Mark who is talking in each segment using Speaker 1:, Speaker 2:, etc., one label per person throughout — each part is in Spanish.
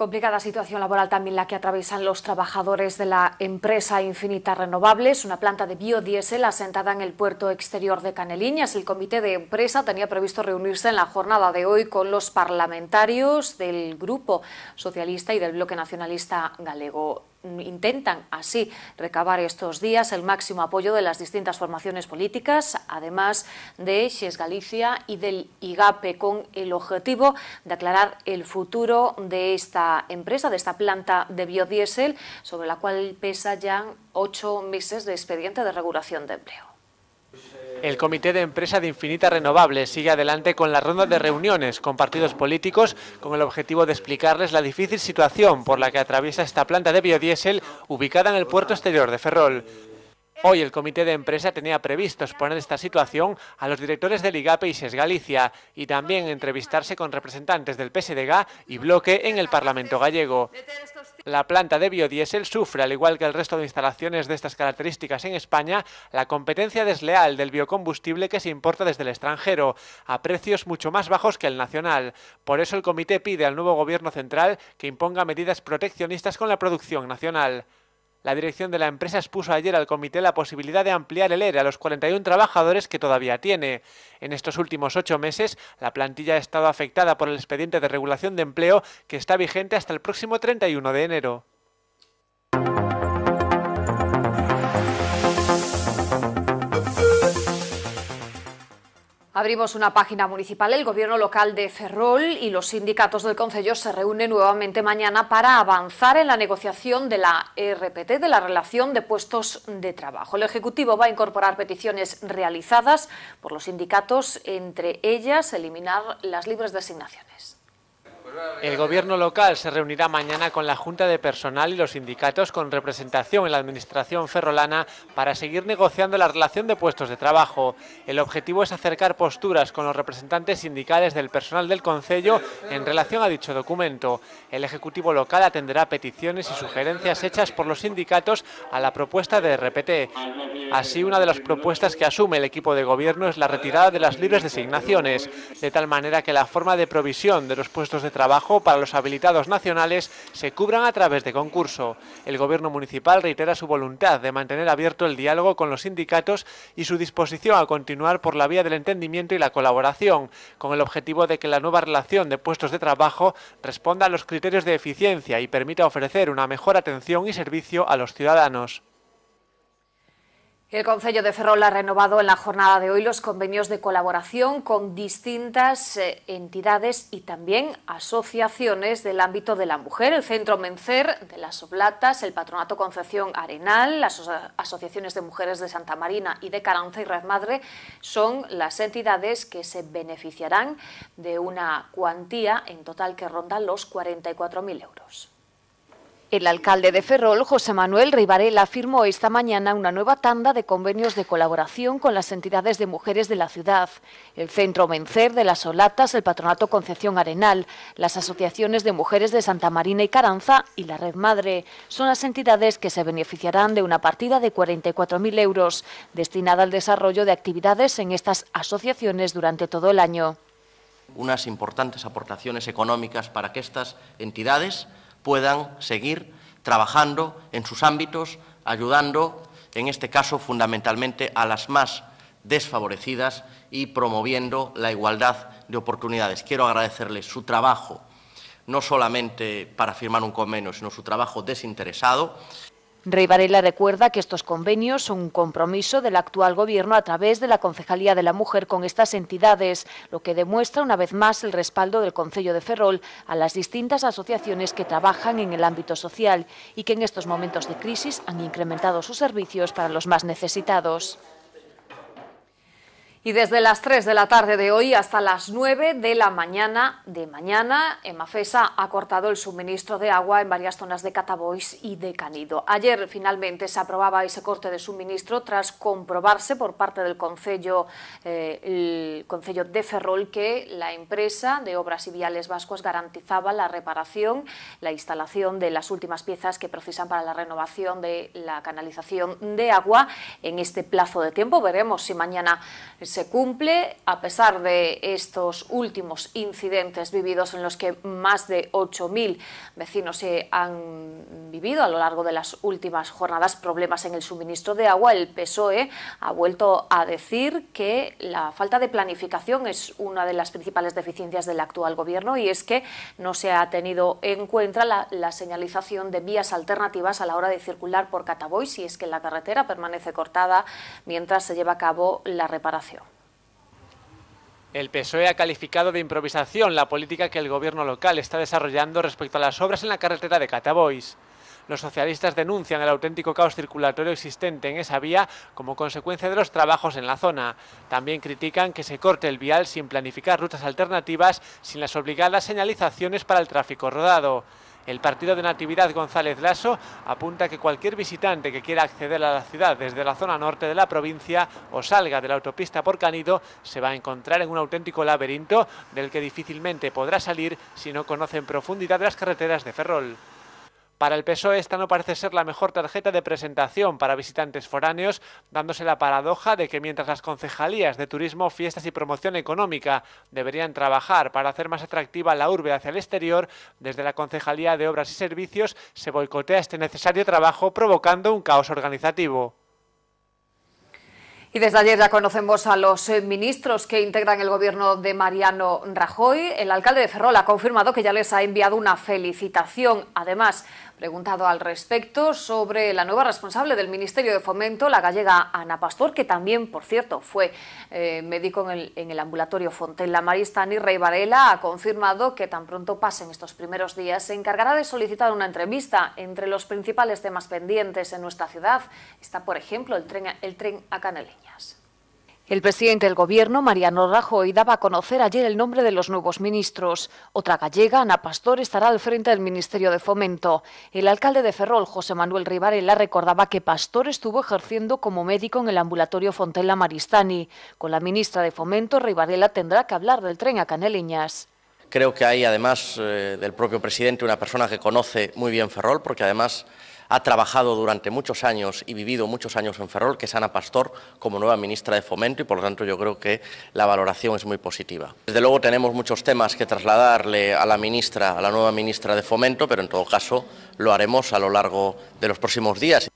Speaker 1: Complicada situación laboral también la que atraviesan los trabajadores de la empresa Infinita Renovables, una planta de biodiesel asentada en el puerto exterior de Caneliñas. El comité de empresa tenía previsto reunirse en la jornada de hoy con los parlamentarios del Grupo Socialista y del Bloque Nacionalista Galego intentan así recabar estos días el máximo apoyo de las distintas formaciones políticas, además de Xes Galicia y del IGAPE, con el objetivo de aclarar el futuro de esta empresa, de esta planta de biodiesel, sobre la cual pesa ya ocho meses de expediente de regulación de empleo.
Speaker 2: El Comité de Empresa de Infinita Renovables sigue adelante con la ronda de reuniones con partidos políticos con el objetivo de explicarles la difícil situación por la que atraviesa esta planta de biodiesel ubicada en el puerto exterior de Ferrol. Hoy el comité de empresa tenía previsto exponer esta situación a los directores del IGAPE y SES e Galicia y también entrevistarse con representantes del PSDG y Bloque en el Parlamento gallego. La planta de biodiesel sufre, al igual que el resto de instalaciones de estas características en España, la competencia desleal del biocombustible que se importa desde el extranjero, a precios mucho más bajos que el nacional. Por eso el comité pide al nuevo gobierno central que imponga medidas proteccionistas con la producción nacional. La dirección de la empresa expuso ayer al comité la posibilidad de ampliar el ERE e a los 41 trabajadores que todavía tiene. En estos últimos ocho meses, la plantilla ha estado afectada por el expediente de regulación de empleo que está vigente hasta el próximo 31 de enero.
Speaker 1: Abrimos una página municipal. El gobierno local de Ferrol y los sindicatos del Concello se reúnen nuevamente mañana para avanzar en la negociación de la RPT, de la relación de puestos de trabajo. El Ejecutivo va a incorporar peticiones realizadas por los sindicatos, entre ellas eliminar las libres designaciones.
Speaker 2: El gobierno local se reunirá mañana con la Junta de Personal y los sindicatos con representación en la Administración ferrolana para seguir negociando la relación de puestos de trabajo. El objetivo es acercar posturas con los representantes sindicales del personal del Concello en relación a dicho documento. El Ejecutivo local atenderá peticiones y sugerencias hechas por los sindicatos a la propuesta de RPT. Así, una de las propuestas que asume el equipo de gobierno es la retirada de las libres designaciones, de tal manera que la forma de provisión de los puestos de trabajo trabajo para los habilitados nacionales se cubran a través de concurso. El Gobierno municipal reitera su voluntad de mantener abierto el diálogo con los sindicatos y su disposición a continuar por la vía del entendimiento y la colaboración, con el objetivo de que la nueva relación de puestos de trabajo responda a los criterios de eficiencia y permita ofrecer una mejor atención y servicio a los ciudadanos.
Speaker 1: El Consejo de Ferrol ha renovado en la jornada de hoy los convenios de colaboración con distintas eh, entidades y también asociaciones del ámbito de la mujer, el Centro Mencer de las Oblatas, el Patronato Concepción Arenal, las asociaciones de mujeres de Santa Marina y de Caranza y Red Madre son las entidades que se beneficiarán de una cuantía en total que ronda los 44.000 euros. El alcalde de Ferrol, José Manuel Rivarela, firmó esta mañana una nueva tanda de convenios de colaboración con las entidades de mujeres de la ciudad, el Centro Vencer de las Olatas, el Patronato Concepción Arenal, las asociaciones de mujeres de Santa Marina y Caranza y la Red Madre. Son las entidades que se beneficiarán de una partida de 44.000 euros destinada al desarrollo de actividades en estas asociaciones durante todo el año.
Speaker 3: Unas importantes aportaciones económicas para que estas entidades puedan seguir trabajando en sus ámbitos, ayudando, en este caso, fundamentalmente a las más desfavorecidas y promoviendo la igualdad de oportunidades. Quiero agradecerles su trabajo, no solamente para firmar un convenio, sino su trabajo desinteresado
Speaker 1: Rey Varela recuerda que estos convenios son un compromiso del actual Gobierno a través de la Concejalía de la Mujer con estas entidades, lo que demuestra una vez más el respaldo del Concello de Ferrol a las distintas asociaciones que trabajan en el ámbito social y que en estos momentos de crisis han incrementado sus servicios para los más necesitados. Y desde las 3 de la tarde de hoy hasta las 9 de la mañana de mañana, Emafesa ha cortado el suministro de agua en varias zonas de Catabois y de Canido. Ayer finalmente se aprobaba ese corte de suministro tras comprobarse por parte del eh, Concello, de Ferrol que la empresa de Obras y Viales Vascos garantizaba la reparación, la instalación de las últimas piezas que precisan para la renovación de la canalización de agua en este plazo de tiempo. Veremos si mañana se cumple a pesar de estos últimos incidentes vividos en los que más de 8.000 vecinos se han vivido a lo largo de las últimas jornadas problemas en el suministro de agua. El PSOE ha vuelto a decir que la falta de planificación es una de las principales deficiencias del actual gobierno y es que no se ha tenido en cuenta la, señalización de vías alternativas a la hora de circular por Cataboy si es que la carretera permanece cortada mientras se lleva a cabo la reparación.
Speaker 2: El PSOE ha calificado de improvisación la política que el gobierno local está desarrollando respecto a las obras en la carretera de Catabois. Los socialistas denuncian el auténtico caos circulatorio existente en esa vía como consecuencia de los trabajos en la zona. También critican que se corte el vial sin planificar rutas alternativas, sin las obligadas señalizaciones para el tráfico rodado. El partido de Natividad González Lasso apunta que cualquier visitante que quiera acceder a la ciudad desde la zona norte de la provincia o salga de la autopista por Canido se va a encontrar en un auténtico laberinto del que difícilmente podrá salir si no conoce en profundidad las carreteras de Ferrol. Para el PSOE esta no parece ser la mejor tarjeta de presentación para visitantes foráneos, dándose la paradoja de que mientras las concejalías de turismo, fiestas y promoción económica deberían trabajar para hacer más atractiva la urbe hacia el exterior, desde la Concejalía de Obras y Servicios se boicotea este necesario trabajo provocando un caos organizativo.
Speaker 1: Y desde ayer ya conocemos a los eh, ministros que integran el gobierno de Mariano Rajoy. El alcalde de Ferrol ha confirmado que ya les ha enviado una felicitación. Además, Preguntado al respecto sobre la nueva responsable del Ministerio de Fomento, la gallega Ana Pastor, que también, por cierto, fue eh, médico en el, en el, ambulatorio Fontella ni Rey Varela ha confirmado que tan pronto pasen estos primeros días se encargará de solicitar una entrevista entre los principales temas pendientes en nuestra ciudad. Está, por ejemplo, el tren, el tren a Canaleñas. El presidente del Gobierno, Mariano Rajoy, daba a conocer ayer el nombre de los nuevos ministros. Otra gallega, Ana Pastor, estará al frente del Ministerio de Fomento. El alcalde de Ferrol, José Manuel Rivarela, recordaba que Pastor estuvo ejerciendo como médico en el ambulatorio Fontella Maristani. Con la ministra de Fomento, Rivarela tendrá que hablar del tren a Caneliñas.
Speaker 3: Creo que hay, además eh, del propio presidente, una persona que conoce muy bien Ferrol, porque además ha trabajado durante muchos años y vivido muchos años en Ferrol, que es Ana Pastor, como nueva ministra de Fomento y por lo tanto yo creo que la valoración es muy positiva. Desde luego tenemos muchos temas que trasladarle a la ministra, a la nueva ministra de Fomento, pero en todo caso lo haremos a lo largo de los próximos días.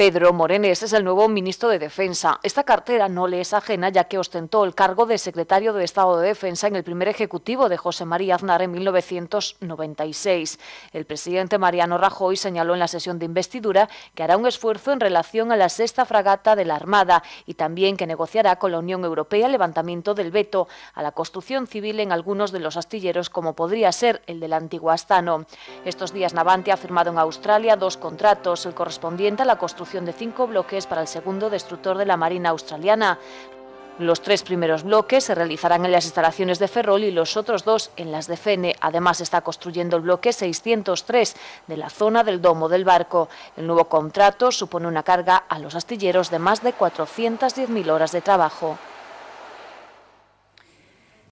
Speaker 1: Pedro Morenes es el nuevo ministro de Defensa. Esta cartera no le es ajena ya que ostentó el cargo de secretario de Estado de Defensa en el primer ejecutivo de José María Aznar en 1996. El presidente Mariano Rajoy señaló en la sesión de investidura que hará un esfuerzo en relación a la sexta fragata de la Armada y también que negociará con la Unión Europea el levantamiento del veto a la construcción civil en algunos de los astilleros como podría ser el del Astano. Estos días Navante ha firmado en Australia dos contratos, el correspondiente a la construcción de cinco bloques para el segundo destructor de la Marina Australiana. Los tres primeros bloques se realizarán en las instalaciones de Ferrol y los otros dos en las de Fene. Además, está construyendo el bloque 603 de la zona del domo del barco. El nuevo contrato supone una carga a los astilleros de más de 410.000 horas de trabajo.